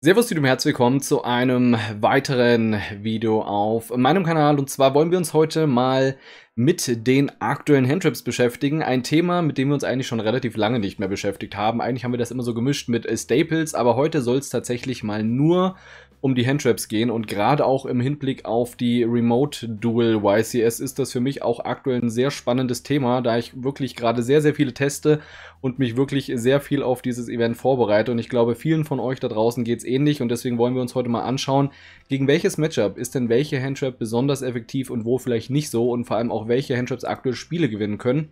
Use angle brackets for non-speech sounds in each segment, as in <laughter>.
Servus und herzlich willkommen zu einem weiteren Video auf meinem Kanal und zwar wollen wir uns heute mal mit den aktuellen Handtrips beschäftigen. Ein Thema, mit dem wir uns eigentlich schon relativ lange nicht mehr beschäftigt haben. Eigentlich haben wir das immer so gemischt mit Staples, aber heute soll es tatsächlich mal nur um die Handtraps gehen. Und gerade auch im Hinblick auf die Remote Dual YCS ist das für mich auch aktuell ein sehr spannendes Thema, da ich wirklich gerade sehr, sehr viele teste und mich wirklich sehr viel auf dieses Event vorbereite. Und ich glaube, vielen von euch da draußen geht es ähnlich. Und deswegen wollen wir uns heute mal anschauen, gegen welches Matchup ist denn welche Handtrap besonders effektiv und wo vielleicht nicht so und vor allem auch welche Handtraps aktuell Spiele gewinnen können.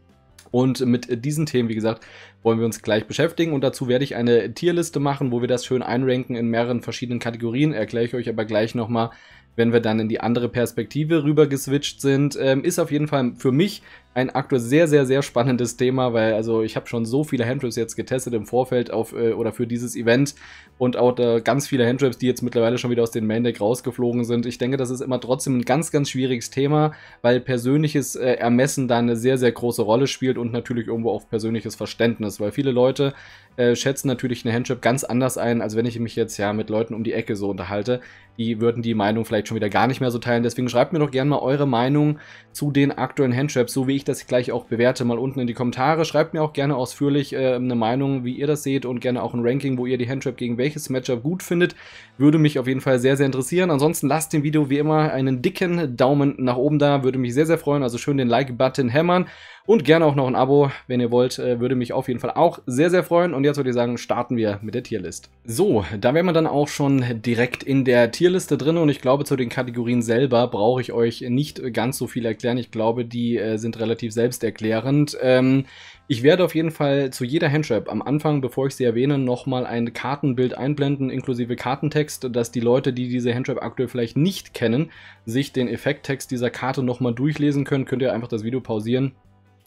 Und mit diesen Themen, wie gesagt, wollen wir uns gleich beschäftigen. Und dazu werde ich eine Tierliste machen, wo wir das schön einranken in mehreren verschiedenen Kategorien. Erkläre ich euch aber gleich nochmal, wenn wir dann in die andere Perspektive rüber geswitcht sind. Ähm, ist auf jeden Fall für mich ein aktuell sehr, sehr, sehr spannendes Thema, weil also ich habe schon so viele Handtrips jetzt getestet im Vorfeld auf äh, oder für dieses Event und auch äh, ganz viele Handtrips, die jetzt mittlerweile schon wieder aus dem Main Deck rausgeflogen sind. Ich denke, das ist immer trotzdem ein ganz, ganz schwieriges Thema, weil persönliches äh, Ermessen da eine sehr, sehr große Rolle spielt und natürlich irgendwo auch persönliches Verständnis, weil viele Leute äh, schätzen natürlich eine Handship ganz anders ein, als wenn ich mich jetzt ja mit Leuten um die Ecke so unterhalte. Die würden die Meinung vielleicht schon wieder gar nicht mehr so teilen. Deswegen schreibt mir doch gerne mal eure Meinung zu den aktuellen Handshaps, so wie ich das gleich auch bewerte, mal unten in die Kommentare. Schreibt mir auch gerne ausführlich äh, eine Meinung, wie ihr das seht und gerne auch ein Ranking, wo ihr die Handshap gegen welches Matchup gut findet. Würde mich auf jeden Fall sehr, sehr interessieren. Ansonsten lasst dem Video wie immer einen dicken Daumen nach oben da, würde mich sehr, sehr freuen. Also schön den Like-Button hämmern. Und gerne auch noch ein Abo, wenn ihr wollt, äh, würde mich auf jeden Fall auch sehr, sehr freuen. Und jetzt würde ich sagen, starten wir mit der Tierlist. So, da wären wir dann auch schon direkt in der Tierliste drin. Und ich glaube, zu den Kategorien selber brauche ich euch nicht ganz so viel erklären. Ich glaube, die äh, sind relativ selbsterklärend. Ähm, ich werde auf jeden Fall zu jeder Handshap am Anfang, bevor ich sie erwähne, nochmal ein Kartenbild einblenden, inklusive Kartentext, dass die Leute, die diese Handshap aktuell vielleicht nicht kennen, sich den Effekttext dieser Karte nochmal durchlesen können. Könnt ihr einfach das Video pausieren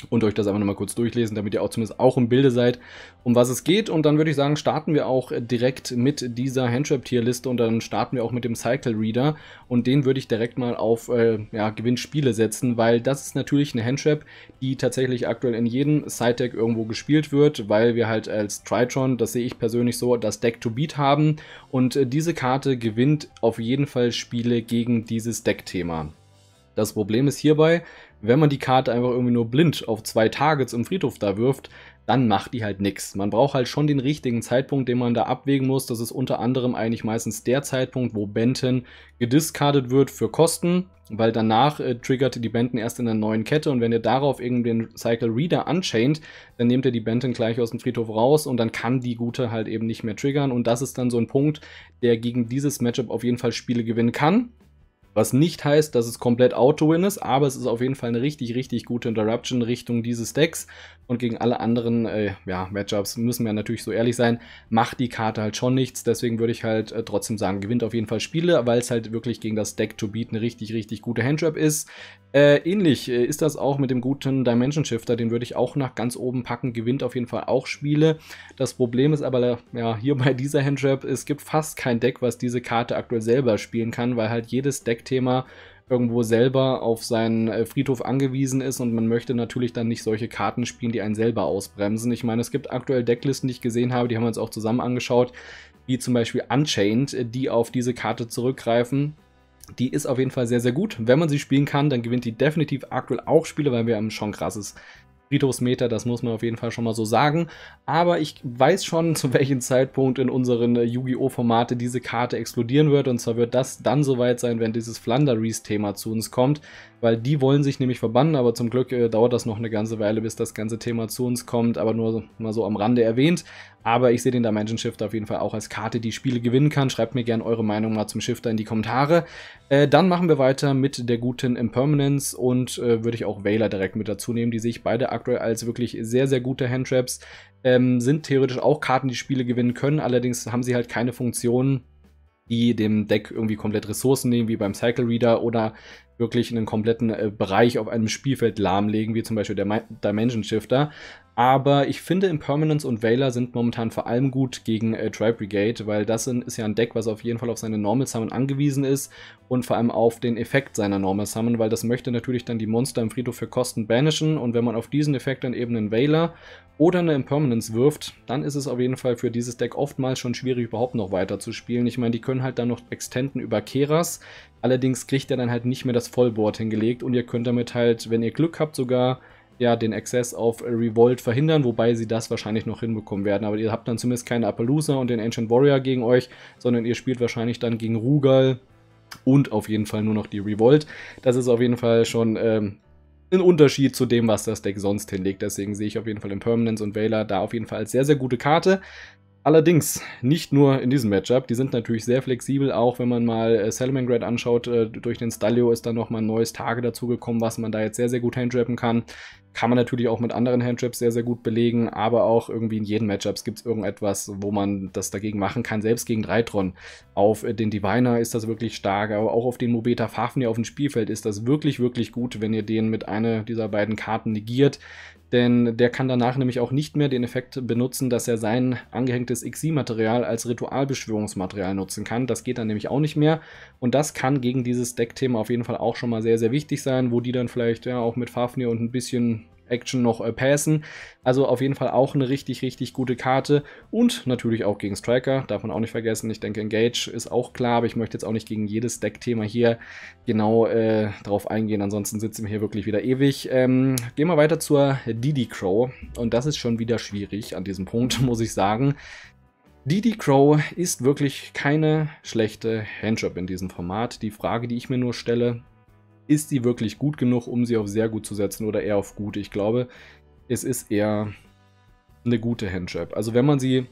und euch das einfach nochmal kurz durchlesen, damit ihr auch zumindest auch im Bilde seid, um was es geht. Und dann würde ich sagen, starten wir auch direkt mit dieser handtrap tierliste und dann starten wir auch mit dem Cycle Reader. Und den würde ich direkt mal auf äh, ja, Gewinnspiele setzen, weil das ist natürlich eine Handtrap, die tatsächlich aktuell in jedem Side-Deck irgendwo gespielt wird, weil wir halt als Tritron, das sehe ich persönlich so, das Deck to beat haben. Und äh, diese Karte gewinnt auf jeden Fall Spiele gegen dieses Deck-Thema. Das Problem ist hierbei, wenn man die Karte einfach irgendwie nur blind auf zwei Targets im Friedhof da wirft, dann macht die halt nichts. Man braucht halt schon den richtigen Zeitpunkt, den man da abwägen muss. Das ist unter anderem eigentlich meistens der Zeitpunkt, wo Benton gediscardet wird für Kosten, weil danach äh, triggert die Benton erst in der neuen Kette und wenn ihr darauf irgendwie den Cycle Reader unchained, dann nehmt ihr die Benton gleich aus dem Friedhof raus und dann kann die gute halt eben nicht mehr triggern und das ist dann so ein Punkt, der gegen dieses Matchup auf jeden Fall Spiele gewinnen kann. Was nicht heißt, dass es komplett Auto-Win ist, aber es ist auf jeden Fall eine richtig, richtig gute Interruption Richtung dieses Decks. Und gegen alle anderen äh, ja, Matchups müssen wir natürlich so ehrlich sein, macht die Karte halt schon nichts. Deswegen würde ich halt äh, trotzdem sagen, gewinnt auf jeden Fall Spiele, weil es halt wirklich gegen das Deck to beat eine richtig, richtig gute Handtrap ist. Äh, ähnlich äh, ist das auch mit dem guten Dimension Shifter, den würde ich auch nach ganz oben packen, gewinnt auf jeden Fall auch Spiele. Das Problem ist aber ja, hier bei dieser Handtrap, es gibt fast kein Deck, was diese Karte aktuell selber spielen kann, weil halt jedes Deck Tech-Thema irgendwo selber auf seinen äh, Friedhof angewiesen ist und man möchte natürlich dann nicht solche Karten spielen, die einen selber ausbremsen. Ich meine, es gibt aktuell Decklisten, die ich gesehen habe, die haben wir uns auch zusammen angeschaut, wie zum Beispiel Unchained, äh, die auf diese Karte zurückgreifen. Die ist auf jeden Fall sehr, sehr gut. Wenn man sie spielen kann, dann gewinnt die definitiv aktuell auch Spiele, weil wir haben schon krasses Friedhofsmeter, das muss man auf jeden Fall schon mal so sagen. Aber ich weiß schon, <laughs> zu welchem Zeitpunkt in unseren äh, Yu-Gi-Oh! Formate diese Karte explodieren wird. Und zwar wird das dann soweit sein, wenn dieses Flanderies-Thema zu uns kommt, weil die wollen sich nämlich verbannen. Aber zum Glück äh, dauert das noch eine ganze Weile, bis das ganze Thema zu uns kommt. Aber nur mal so am Rande erwähnt. Aber ich sehe den Dimension Shifter auf jeden Fall auch als Karte, die Spiele gewinnen kann. Schreibt mir gerne eure Meinung mal zum Shifter in die Kommentare. Äh, dann machen wir weiter mit der guten Impermanence und äh, würde ich auch Wailer direkt mit dazu nehmen. Die sehe ich beide aktuell als wirklich sehr, sehr gute Handtraps. Ähm, sind theoretisch auch Karten, die Spiele gewinnen können. Allerdings haben sie halt keine Funktionen die dem Deck irgendwie komplett Ressourcen nehmen, wie beim Cycle Reader oder wirklich einen kompletten äh, Bereich auf einem Spielfeld lahmlegen, wie zum Beispiel der Mi Dimension Shifter. Aber ich finde, Impermanence und Veiler sind momentan vor allem gut gegen äh, Tri Brigade, weil das ist ja ein Deck, was auf jeden Fall auf seine Normal Summon angewiesen ist und vor allem auf den Effekt seiner Normal Summon, weil das möchte natürlich dann die Monster im Friedhof für Kosten banishen und wenn man auf diesen Effekt dann eben einen Veiler oder eine Impermanence wirft, dann ist es auf jeden Fall für dieses Deck oftmals schon schwierig, überhaupt noch weiter zu spielen. Ich meine, die können halt dann noch extenden über Keras, Allerdings kriegt er dann halt nicht mehr das Vollboard hingelegt und ihr könnt damit halt, wenn ihr Glück habt, sogar ja, den Access auf Revolt verhindern, wobei sie das wahrscheinlich noch hinbekommen werden. Aber ihr habt dann zumindest keine Appaloosa und den Ancient Warrior gegen euch, sondern ihr spielt wahrscheinlich dann gegen Rugal und auf jeden Fall nur noch die Revolt. Das ist auf jeden Fall schon ähm, ein Unterschied zu dem, was das Deck sonst hinlegt. Deswegen sehe ich auf jeden Fall in Permanence und Veiler da auf jeden Fall als sehr, sehr gute Karte. Allerdings nicht nur in diesem Matchup. Die sind natürlich sehr flexibel, auch wenn man mal äh, Salamangred anschaut. Äh, durch den Stalio ist da nochmal ein neues Tage dazugekommen, was man da jetzt sehr, sehr gut handrappen kann. Kann man natürlich auch mit anderen Handtraps sehr, sehr gut belegen, aber auch irgendwie in jedem Matchup gibt es irgendetwas, wo man das dagegen machen kann. Selbst gegen Dreitron. Auf äh, den Diviner ist das wirklich stark, aber auch auf den Mobeta Fafnir auf dem Spielfeld ist das wirklich, wirklich gut, wenn ihr den mit einer dieser beiden Karten negiert denn der kann danach nämlich auch nicht mehr den Effekt benutzen, dass er sein angehängtes XI-Material als Ritualbeschwörungsmaterial nutzen kann. Das geht dann nämlich auch nicht mehr. Und das kann gegen dieses Deckthema auf jeden Fall auch schon mal sehr, sehr wichtig sein, wo die dann vielleicht ja auch mit Fafnir und ein bisschen Action noch äh, passen. Also auf jeden Fall auch eine richtig, richtig gute Karte. Und natürlich auch gegen Striker, darf man auch nicht vergessen. Ich denke, Engage ist auch klar, aber ich möchte jetzt auch nicht gegen jedes Deckthema hier genau äh, drauf eingehen. Ansonsten sitzen wir hier wirklich wieder ewig. Ähm, gehen wir weiter zur Didi Crow. Und das ist schon wieder schwierig an diesem Punkt, <laughs> muss ich sagen. Didi Crow ist wirklich keine schlechte Handjob in diesem Format. Die Frage, die ich mir nur stelle, ist sie wirklich gut genug, um sie auf sehr gut zu setzen oder eher auf gut? Ich glaube, es ist eher eine gute Handtrap. Also wenn man sie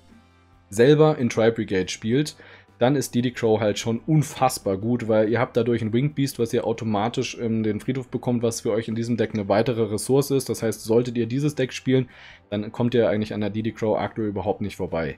selber in Tri Brigade spielt, dann ist Didi Crow halt schon unfassbar gut, weil ihr habt dadurch ein Winged Beast, was ihr automatisch in den Friedhof bekommt, was für euch in diesem Deck eine weitere Ressource ist. Das heißt, solltet ihr dieses Deck spielen, dann kommt ihr eigentlich an der Didi Crow aktuell überhaupt nicht vorbei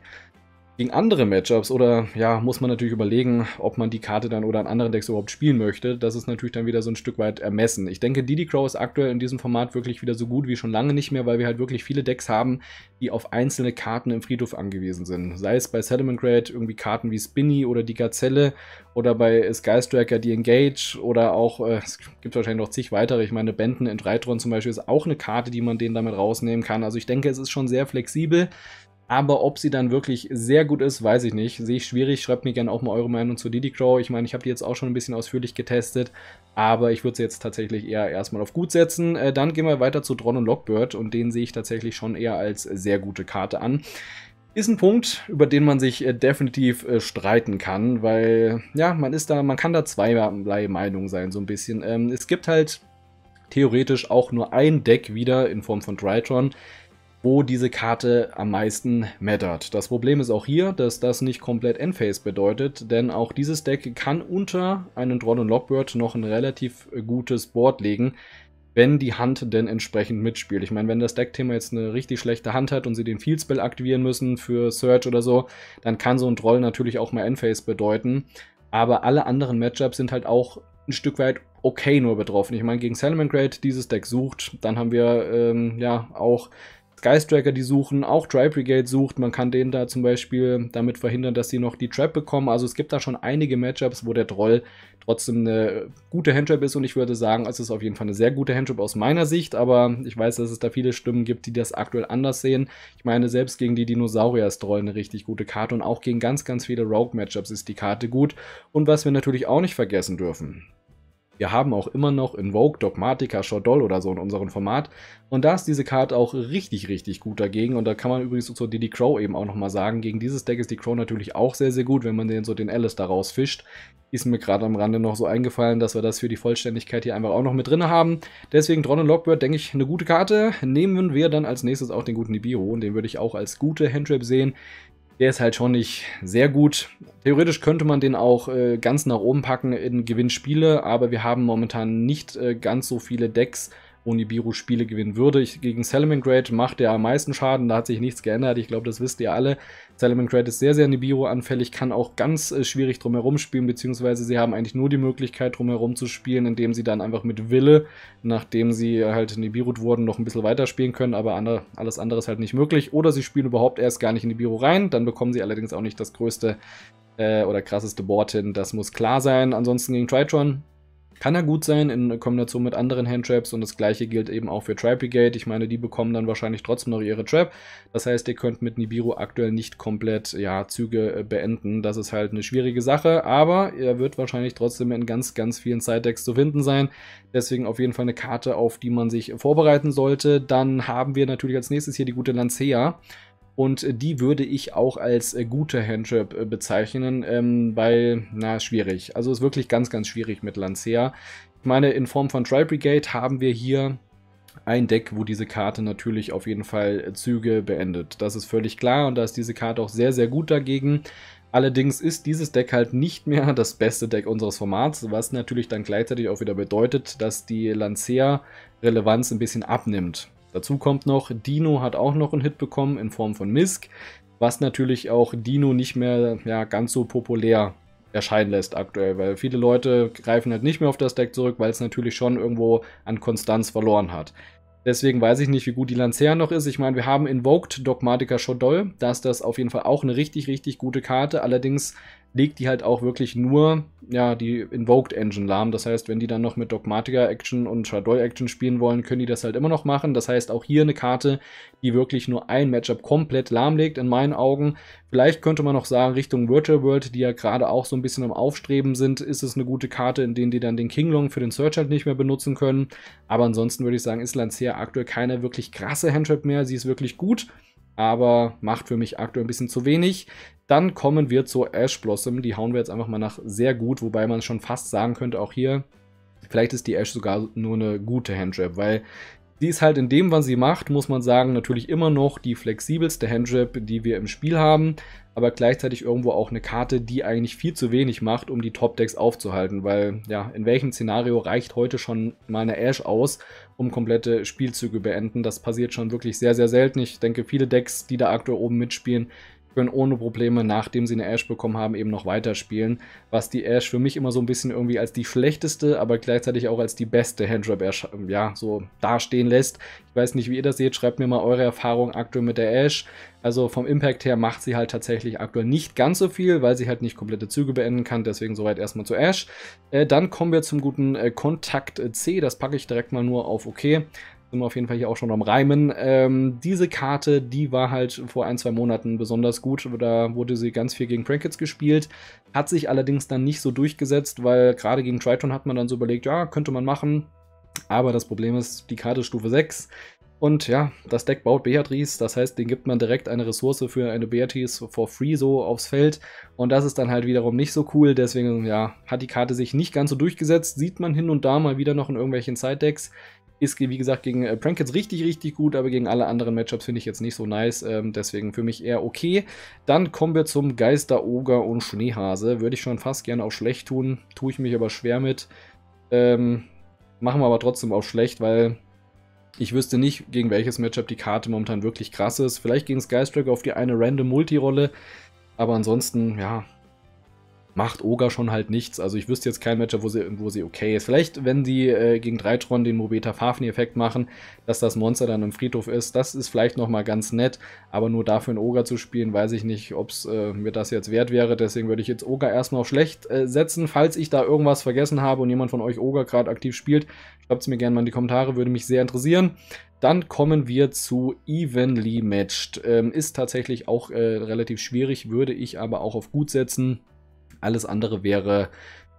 gegen andere Matchups oder ja, muss man natürlich überlegen, ob man die Karte dann oder an anderen Decks überhaupt spielen möchte. Das ist natürlich dann wieder so ein Stück weit ermessen. Ich denke, Didi Crow ist aktuell in diesem Format wirklich wieder so gut wie schon lange nicht mehr, weil wir halt wirklich viele Decks haben, die auf einzelne Karten im Friedhof angewiesen sind. Sei es bei Sediment Grade irgendwie Karten wie Spinny oder die Gazelle oder bei Skystriker die Engage oder auch, äh, es gibt wahrscheinlich noch zig weitere. Ich meine, Benton in Dreitron zum Beispiel ist auch eine Karte, die man denen damit rausnehmen kann. Also ich denke, es ist schon sehr flexibel. Aber ob sie dann wirklich sehr gut ist, weiß ich nicht. Sehe ich schwierig. Schreibt mir gerne auch mal eure Meinung zu Diddy Crow. Ich meine, ich habe die jetzt auch schon ein bisschen ausführlich getestet. Aber ich würde sie jetzt tatsächlich eher erstmal auf gut setzen. Äh, dann gehen wir weiter zu Dron und Lockbird. Und den sehe ich tatsächlich schon eher als sehr gute Karte an. Ist ein Punkt, über den man sich äh, definitiv äh, streiten kann. Weil, ja, man ist da, man kann da zweierlei Meinungen sein, so ein bisschen. Ähm, es gibt halt theoretisch auch nur ein Deck wieder in Form von Drytron, wo diese Karte am meisten mattert. Das Problem ist auch hier, dass das nicht komplett Endphase bedeutet, denn auch dieses Deck kann unter einen Drone und Lockbird noch ein relativ gutes Board legen, wenn die Hand denn entsprechend mitspielt. Ich meine, wenn das Deckthema jetzt eine richtig schlechte Hand hat und sie den Field Spell aktivieren müssen für Search oder so, dann kann so ein Troll natürlich auch mal Endphase bedeuten. Aber alle anderen Matchups sind halt auch ein Stück weit okay nur betroffen. Ich meine, gegen Salamangrade dieses Deck sucht, dann haben wir ähm, ja auch Skystriker, die suchen, auch Dry Brigade sucht. Man kann den da zum Beispiel damit verhindern, dass sie noch die Trap bekommen. Also es gibt da schon einige Matchups, wo der Troll trotzdem eine gute Handtrap ist und ich würde sagen, es ist auf jeden Fall eine sehr gute Handtrap aus meiner Sicht, aber ich weiß, dass es da viele Stimmen gibt, die das aktuell anders sehen. Ich meine, selbst gegen die Dinosaurier ist Troll eine richtig gute Karte und auch gegen ganz, ganz viele Rogue-Matchups ist die Karte gut. Und was wir natürlich auch nicht vergessen dürfen, wir haben auch immer noch Invoke, Dogmatica, Shordol oder so in unserem Format. Und da ist diese Karte auch richtig, richtig gut dagegen. Und da kann man übrigens zu Diddy Crow eben auch nochmal sagen, gegen dieses Deck ist die Crow natürlich auch sehr, sehr gut, wenn man den so den Alice daraus fischt. Ist mir gerade am Rande noch so eingefallen, dass wir das für die Vollständigkeit hier einfach auch noch mit drin haben. Deswegen Dronnen Lockbird, denke ich, eine gute Karte. Nehmen wir dann als nächstes auch den guten Nibiru und den würde ich auch als gute Handtrap sehen der ist halt schon nicht sehr gut. Theoretisch könnte man den auch äh, ganz nach oben packen in Gewinnspiele, aber wir haben momentan nicht äh, ganz so viele Decks, Nibiru Spiele gewinnen würde. Ich, gegen Great macht er am meisten Schaden, da hat sich nichts geändert. Ich glaube, das wisst ihr alle. Great ist sehr, sehr Nibiru anfällig, kann auch ganz äh, schwierig drumherum spielen, beziehungsweise sie haben eigentlich nur die Möglichkeit drumherum zu spielen, indem sie dann einfach mit Wille, nachdem sie halt Nibiru wurden, noch ein bisschen weiterspielen können, aber andere, alles andere ist halt nicht möglich. Oder sie spielen überhaupt erst gar nicht in Nibiru rein, dann bekommen sie allerdings auch nicht das größte äh, oder krasseste Board hin. Das muss klar sein. Ansonsten gegen Tritron kann er gut sein in Kombination mit anderen Handtraps und das gleiche gilt eben auch für Trap Brigade. Ich meine, die bekommen dann wahrscheinlich trotzdem noch ihre Trap. Das heißt, ihr könnt mit Nibiru aktuell nicht komplett ja, Züge äh, beenden. Das ist halt eine schwierige Sache, aber er wird wahrscheinlich trotzdem in ganz, ganz vielen Side-Decks zu finden sein. Deswegen auf jeden Fall eine Karte, auf die man sich vorbereiten sollte. Dann haben wir natürlich als nächstes hier die gute Lancea. Und äh, die würde ich auch als äh, gute Handship äh, bezeichnen, ähm, weil, na, schwierig. Also ist wirklich ganz, ganz schwierig mit Lancea. Ich meine, in Form von Tri Brigade haben wir hier ein Deck, wo diese Karte natürlich auf jeden Fall Züge beendet. Das ist völlig klar und da ist diese Karte auch sehr, sehr gut dagegen. Allerdings ist dieses Deck halt nicht mehr <laughs> das beste Deck unseres Formats, was natürlich dann gleichzeitig auch wieder bedeutet, dass die Lancea-Relevanz ein bisschen abnimmt. Dazu kommt noch, Dino hat auch noch einen Hit bekommen in Form von Misk, was natürlich auch Dino nicht mehr ja, ganz so populär erscheinen lässt aktuell, weil viele Leute greifen halt nicht mehr auf das Deck zurück, weil es natürlich schon irgendwo an Konstanz verloren hat. Deswegen weiß ich nicht, wie gut die Lanzern noch ist. Ich meine, wir haben Invoked Dogmatica Shodol. Da ist das auf jeden Fall auch eine richtig, richtig gute Karte. Allerdings legt die halt auch wirklich nur ja, die Invoked Engine lahm. Das heißt, wenn die dann noch mit Dogmatica Action und Shadow Action spielen wollen, können die das halt immer noch machen. Das heißt, auch hier eine Karte, die wirklich nur ein Matchup komplett lahmlegt, in meinen Augen. Vielleicht könnte man noch sagen, Richtung Virtual World, die ja gerade auch so ein bisschen im Aufstreben sind, ist es eine gute Karte, in denen die dann den King Long für den Search halt nicht mehr benutzen können. Aber ansonsten würde ich sagen, ist Lancia aktuell keine wirklich krasse Handtrap mehr. Sie ist wirklich gut aber macht für mich aktuell ein bisschen zu wenig. Dann kommen wir zur Ash Blossom. Die hauen wir jetzt einfach mal nach sehr gut, wobei man schon fast sagen könnte, auch hier, vielleicht ist die Ash sogar nur eine gute Handtrap, weil die ist halt in dem, was sie macht, muss man sagen, natürlich immer noch die flexibelste Handtrap, die wir im Spiel haben, aber gleichzeitig irgendwo auch eine Karte, die eigentlich viel zu wenig macht, um die Top-Decks aufzuhalten, weil ja, in welchem Szenario reicht heute schon mal eine Ash aus, um komplette Spielzüge beenden. Das passiert schon wirklich sehr, sehr selten. Ich denke, viele Decks, die da aktuell oben mitspielen, können ohne Probleme, nachdem sie eine Ash bekommen haben, eben noch weiterspielen. Was die Ash für mich immer so ein bisschen irgendwie als die schlechteste, aber gleichzeitig auch als die beste Handrap Ash ja, so dastehen lässt. Ich weiß nicht, wie ihr das seht. Schreibt mir mal eure Erfahrung aktuell mit der Ash. Also vom Impact her macht sie halt tatsächlich aktuell nicht ganz so viel, weil sie halt nicht komplette Züge beenden kann. Deswegen soweit erstmal zu Ash. Äh, dann kommen wir zum guten äh, Kontakt C. Das packe ich direkt mal nur auf OK sind wir auf jeden Fall hier auch schon am Reimen. Ähm, diese Karte, die war halt vor ein, zwei Monaten besonders gut. Da wurde sie ganz viel gegen Prankets gespielt. Hat sich allerdings dann nicht so durchgesetzt, weil gerade gegen Triton hat man dann so überlegt, ja, könnte man machen. Aber das Problem ist, die Karte ist Stufe 6. Und ja, das Deck baut Beatrice, das heißt, den gibt man direkt eine Ressource für eine Beatrice for free so aufs Feld. Und das ist dann halt wiederum nicht so cool, deswegen ja, hat die Karte sich nicht ganz so durchgesetzt. Sieht man hin und da mal wieder noch in irgendwelchen Side-Decks. Ist, wie gesagt, gegen äh, Prankets richtig, richtig gut, aber gegen alle anderen Matchups finde ich jetzt nicht so nice. Ähm, deswegen für mich eher okay. Dann kommen wir zum Geisteroger und Schneehase. Würde ich schon fast gerne auch schlecht tun. Tue ich mich aber schwer mit. Ähm, machen wir aber trotzdem auch schlecht, weil ich wüsste nicht, gegen welches Matchup die Karte momentan wirklich krass ist. Vielleicht gegen Skystrike auf die eine random Multirolle. Aber ansonsten, ja, macht Oga schon halt nichts. Also ich wüsste jetzt kein Matchup, wo sie, wo sie okay ist. Vielleicht, wenn sie äh, gegen Dreitron den Mobeta Fafni-Effekt machen, dass das Monster dann im Friedhof ist, das ist vielleicht nochmal ganz nett, aber nur dafür in Oga zu spielen, weiß ich nicht, ob es äh, mir das jetzt wert wäre. Deswegen würde ich jetzt Oga erstmal auf schlecht äh, setzen. Falls ich da irgendwas vergessen habe und jemand von euch Oga gerade aktiv spielt, schreibt es mir gerne mal in die Kommentare, würde mich sehr interessieren. Dann kommen wir zu Evenly Matched. Ähm, ist tatsächlich auch äh, relativ schwierig, würde ich aber auch auf gut setzen. Alles andere wäre,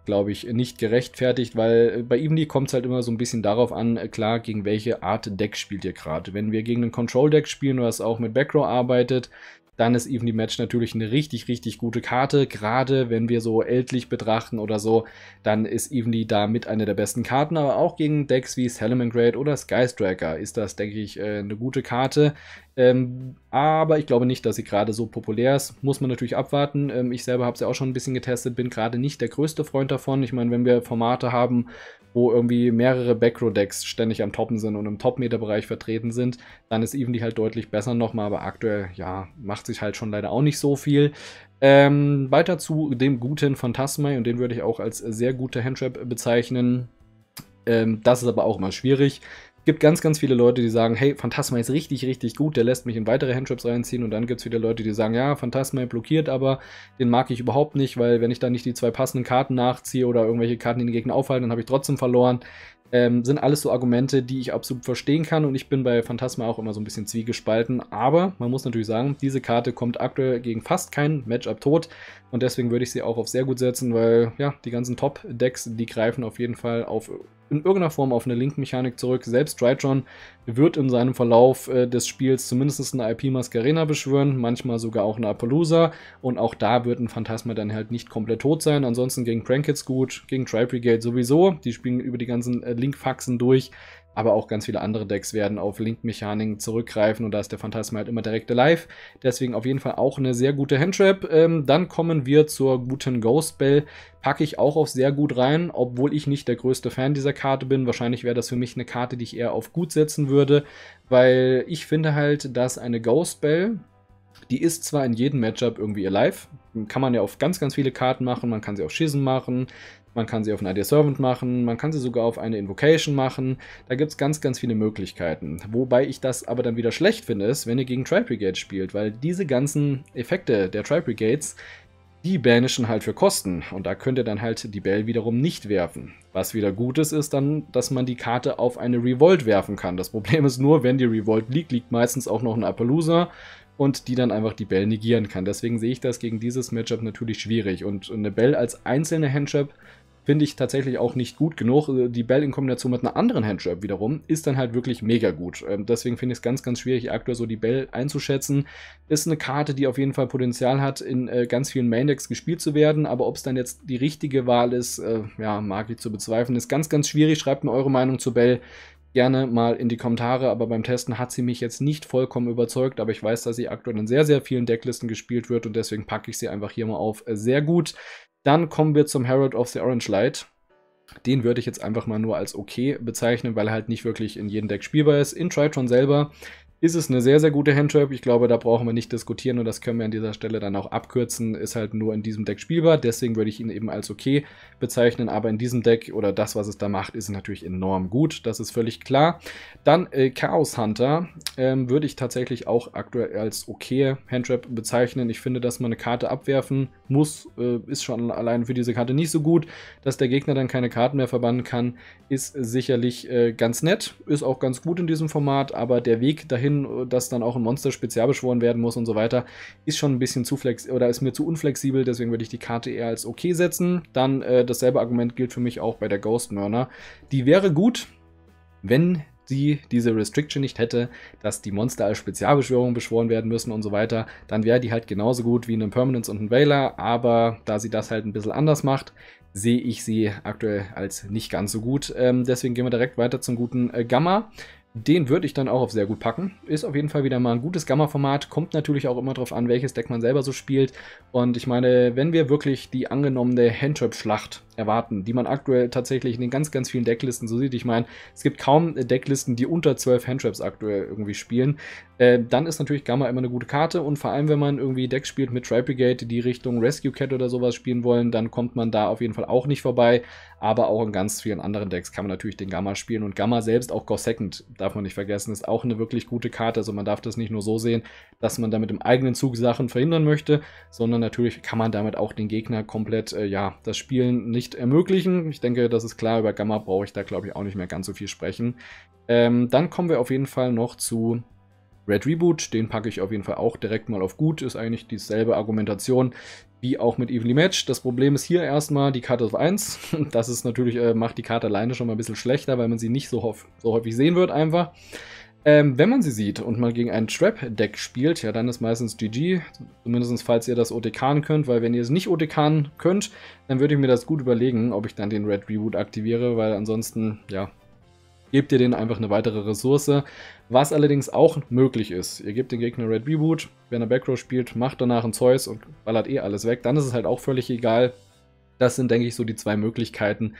glaube ich, nicht gerechtfertigt, weil äh, bei Evenly kommt es halt immer so ein bisschen darauf an, äh, klar, gegen welche Art Deck spielt ihr gerade. Wenn wir gegen ein Control-Deck spielen, was auch mit Backrow arbeitet, dann ist Evenly Match natürlich eine richtig, richtig gute Karte. Gerade wenn wir so ältlich betrachten oder so, dann ist Evenly da mit einer der besten Karten. Aber auch gegen Decks wie Salamangrade oder Skystriker ist das, denke ich, äh, eine gute Karte. Ähm, aber ich glaube nicht, dass sie gerade so populär ist. Muss man natürlich abwarten. Ähm, ich selber habe sie auch schon ein bisschen getestet, bin gerade nicht der größte Freund davon. Ich meine, wenn wir Formate haben, wo irgendwie mehrere Backrow-Decks ständig am Toppen sind und im Top-Meter-Bereich vertreten sind, dann ist Evenly halt deutlich besser nochmal. Aber aktuell, ja, macht sich halt schon leider auch nicht so viel. Ähm, weiter zu dem guten Phantasmai und den würde ich auch als sehr gute Handtrap bezeichnen. Ähm, das ist aber auch immer schwierig gibt ganz, ganz viele Leute, die sagen, hey, Phantasma ist richtig, richtig gut, der lässt mich in weitere Handtraps reinziehen und dann gibt es wieder Leute, die sagen, ja, Phantasma blockiert aber, den mag ich überhaupt nicht, weil wenn ich dann nicht die zwei passenden Karten nachziehe oder irgendwelche Karten, in den Gegner aufhalte, dann habe ich trotzdem verloren. Ähm, sind alles so Argumente, die ich absolut verstehen kann und ich bin bei Phantasma auch immer so ein bisschen zwiegespalten. Aber man muss natürlich sagen, diese Karte kommt aktuell gegen fast kein Matchup tot und deswegen würde ich sie auch auf sehr gut setzen, weil ja, die ganzen Top-Decks, die greifen auf jeden Fall auf in irgendeiner Form auf eine Link-Mechanik zurück. Selbst Tritron wird in seinem Verlauf äh, des Spiels zumindest eine IP maskarena beschwören, manchmal sogar auch eine Appaloosa und auch da wird ein Phantasma dann halt nicht komplett tot sein. Ansonsten gegen Prankits gut, gegen Tri-Brigade sowieso, die spielen über die ganzen äh, Link-Faxen durch. Aber auch ganz viele andere Decks werden auf Link-Mechaniken zurückgreifen und da ist der Phantasma halt immer direkt Live. Deswegen auf jeden Fall auch eine sehr gute Handtrap. Ähm, dann kommen wir zur guten Ghost Bell. Packe ich auch auf sehr gut rein, obwohl ich nicht der größte Fan dieser Karte bin. Wahrscheinlich wäre das für mich eine Karte, die ich eher auf gut setzen würde, weil ich finde halt, dass eine Ghost Bell, die ist zwar in jedem Matchup irgendwie live, Kann man ja auf ganz, ganz viele Karten machen. Man kann sie auf Schießen machen. Man kann sie auf einen Idea Servant machen, man kann sie sogar auf eine Invocation machen. Da gibt es ganz, ganz viele Möglichkeiten. Wobei ich das aber dann wieder schlecht finde, ist, wenn ihr gegen Tribe Brigade spielt, weil diese ganzen Effekte der Tribe Brigades, die banishen halt für Kosten und da könnt ihr dann halt die Bell wiederum nicht werfen. Was wieder gut ist ist dann, dass man die Karte auf eine Revolt werfen kann. Das Problem ist nur, wenn die Revolt liegt, liegt meistens auch noch ein Appaloosa und die dann einfach die Bell negieren kann. Deswegen sehe ich das gegen dieses Matchup natürlich schwierig und eine Bell als einzelne Handshop finde ich tatsächlich auch nicht gut genug. Äh, die Bell in Kombination mit einer anderen Handjob wiederum ist dann halt wirklich mega gut. Ähm, deswegen finde ich es ganz, ganz schwierig, aktuell so die Bell einzuschätzen. Ist eine Karte, die auf jeden Fall Potenzial hat, in äh, ganz vielen Main Decks gespielt zu werden. Aber ob es dann jetzt die richtige Wahl ist, äh, ja, mag ich zu bezweifeln. Ist ganz, ganz schwierig. Schreibt mir eure Meinung zu Bell gerne mal in die Kommentare, aber beim Testen hat sie mich jetzt nicht vollkommen überzeugt, aber ich weiß, dass sie aktuell in sehr, sehr vielen Decklisten gespielt wird und deswegen packe ich sie einfach hier mal auf. Sehr gut. Dann kommen wir zum Herald of the Orange Light. Den würde ich jetzt einfach mal nur als okay bezeichnen, weil er halt nicht wirklich in jedem Deck spielbar ist. In Tritron selber ist es eine sehr, sehr gute Handtrap. Ich glaube, da brauchen wir nicht diskutieren und das können wir an dieser Stelle dann auch abkürzen. Ist halt nur in diesem Deck spielbar, deswegen würde ich ihn eben als okay bezeichnen. Aber in diesem Deck oder das, was es da macht, ist natürlich enorm gut. Das ist völlig klar. Dann äh, Chaos Hunter ähm, würde ich tatsächlich auch aktuell als okay Handtrap bezeichnen. Ich finde, dass man eine Karte abwerfen muss, äh, ist schon allein für diese Karte nicht so gut. Dass der Gegner dann keine Karten mehr verbannen kann, ist sicherlich äh, ganz nett, ist auch ganz gut in diesem Format, aber der Weg dahin drin, dass dann auch ein Monster spezial beschworen werden muss und so weiter, ist schon ein bisschen zu flex oder ist mir zu unflexibel, deswegen würde ich die Karte eher als okay setzen. Dann äh, dasselbe Argument gilt für mich auch bei der Ghost Mörner. Die wäre gut, wenn sie diese Restriction nicht hätte, dass die Monster als Spezialbeschwörung beschworen werden müssen und so weiter, dann wäre die halt genauso gut wie ein Permanence und ein Wailer, aber da sie das halt ein bisschen anders macht, sehe ich sie aktuell als nicht ganz so gut. Ähm, deswegen gehen wir direkt weiter zum guten äh, Gamma. Den würde ich dann auch auf sehr gut packen. Ist auf jeden Fall wieder mal ein gutes Gamma-Format. Kommt natürlich auch immer darauf an, welches Deck man selber so spielt. Und ich meine, wenn wir wirklich die angenommene Handtrap-Schlacht erwarten, die man aktuell tatsächlich in den ganz, ganz vielen Decklisten so sieht. Ich meine, es gibt kaum Decklisten, die unter 12 Handtraps aktuell irgendwie spielen. Äh, dann ist natürlich Gamma immer eine gute Karte und vor allem, wenn man irgendwie Decks spielt mit Tri Brigade, die Richtung Rescue Cat oder sowas spielen wollen, dann kommt man da auf jeden Fall auch nicht vorbei. Aber auch in ganz vielen anderen Decks kann man natürlich den Gamma spielen und Gamma selbst, auch Go darf man nicht vergessen, ist auch eine wirklich gute Karte. Also man darf das nicht nur so sehen, dass man damit im eigenen Zug Sachen verhindern möchte, sondern natürlich kann man damit auch den Gegner komplett, äh, ja, das Spielen nicht nicht ermöglichen. Ich denke, das ist klar. Über Gamma brauche ich da, glaube ich, auch nicht mehr ganz so viel sprechen. Ähm, dann kommen wir auf jeden Fall noch zu Red Reboot. Den packe ich auf jeden Fall auch direkt mal auf gut. Ist eigentlich dieselbe Argumentation wie auch mit Evenly Match. Das Problem ist hier erstmal die Karte auf 1. <laughs> Das ist natürlich, äh, macht die Karte alleine schon mal ein bisschen schlechter, weil man sie nicht so, so häufig sehen wird einfach. Ähm, wenn man sie sieht und mal gegen ein Trap-Deck spielt, ja, dann ist meistens GG. Zumindest falls ihr das OTKen könnt, weil wenn ihr es nicht OTKen könnt, dann würde ich mir das gut überlegen, ob ich dann den Red Reboot aktiviere, weil ansonsten, ja, gebt ihr den einfach eine weitere Ressource. Was allerdings auch möglich ist, ihr gebt den Gegner Red Reboot, wenn er Backrow spielt, macht danach ein Zeus und ballert eh alles weg, dann ist es halt auch völlig egal. Das sind, denke ich, so die zwei Möglichkeiten,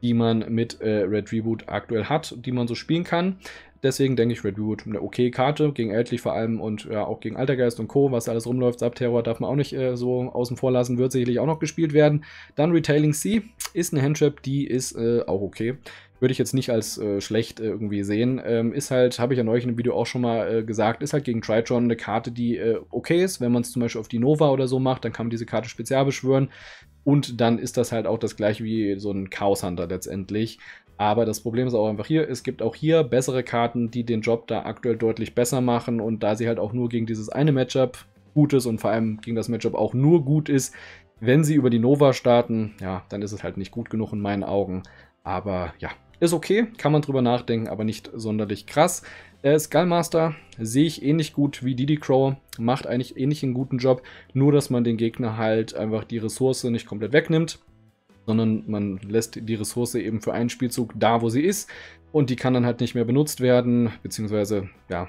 die man mit äh, Red Reboot aktuell hat, die man so spielen kann. Deswegen denke ich, Red Reboot eine okay Karte, gegen Eldlich vor allem und ja, auch gegen Altergeist und Co., was alles rumläuft. Subterror darf man auch nicht äh, so außen vor lassen, wird sicherlich auch noch gespielt werden. Dann Retailing Sea ist eine Handtrap, die ist äh, auch okay. Würde ich jetzt nicht als äh, schlecht äh, irgendwie sehen. Ähm, ist halt, habe ich an euch in einem Video auch schon mal äh, gesagt, ist halt gegen Tritron eine Karte, die äh, okay ist. Wenn man es zum Beispiel auf die Nova oder so macht, dann kann man diese Karte spezial beschwören. Und dann ist das halt auch das gleiche wie so ein Chaos Hunter letztendlich. Aber das Problem ist auch einfach hier, es gibt auch hier bessere Karten, die den Job da aktuell deutlich besser machen. Und da sie halt auch nur gegen dieses eine Matchup gut ist und vor allem gegen das Matchup auch nur gut ist, wenn sie über die Nova starten, ja, dann ist es halt nicht gut genug in meinen Augen. Aber ja, ist okay, kann man drüber nachdenken, aber nicht sonderlich krass. Äh, Skullmaster sehe ich ähnlich gut wie Didi Crow, macht eigentlich ähnlich einen guten Job, nur dass man den Gegner halt einfach die Ressource nicht komplett wegnimmt sondern man lässt die Ressource eben für einen Spielzug da, wo sie ist und die kann dann halt nicht mehr benutzt werden, beziehungsweise ja,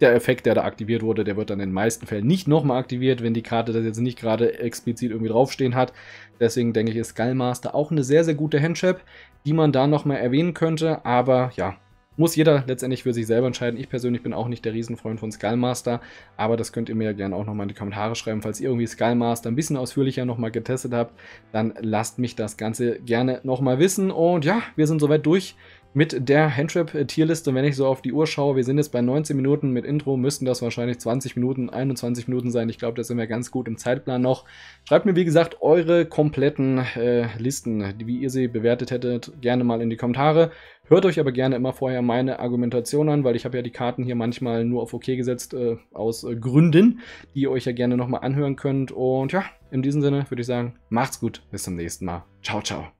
der Effekt, der da aktiviert wurde, der wird dann in den meisten Fällen nicht nochmal aktiviert, wenn die Karte das jetzt nicht gerade explizit irgendwie draufstehen hat. Deswegen denke ich, ist Skullmaster auch eine sehr, sehr gute Handshap, die man da nochmal erwähnen könnte. Aber ja, muss jeder letztendlich für sich selber entscheiden. Ich persönlich bin auch nicht der Riesenfreund von Skullmaster, aber das könnt ihr mir ja gerne auch nochmal in die Kommentare schreiben. Falls ihr irgendwie Skullmaster ein bisschen ausführlicher nochmal getestet habt, dann lasst mich das Ganze gerne nochmal wissen. Und ja, wir sind soweit durch mit der Handtrap-Tierliste, wenn ich so auf die Uhr schaue, wir sind jetzt bei 19 Minuten mit Intro, müssten das wahrscheinlich 20 Minuten, 21 Minuten sein. Ich glaube, da sind wir ganz gut im Zeitplan noch. Schreibt mir, wie gesagt, eure kompletten äh, Listen, wie ihr sie bewertet hättet, gerne mal in die Kommentare. Hört euch aber gerne immer vorher meine Argumentation an, weil ich habe ja die Karten hier manchmal nur auf OK gesetzt äh, aus äh, Gründen, die ihr euch ja gerne nochmal anhören könnt. Und ja, in diesem Sinne würde ich sagen, macht's gut, bis zum nächsten Mal. Ciao, ciao.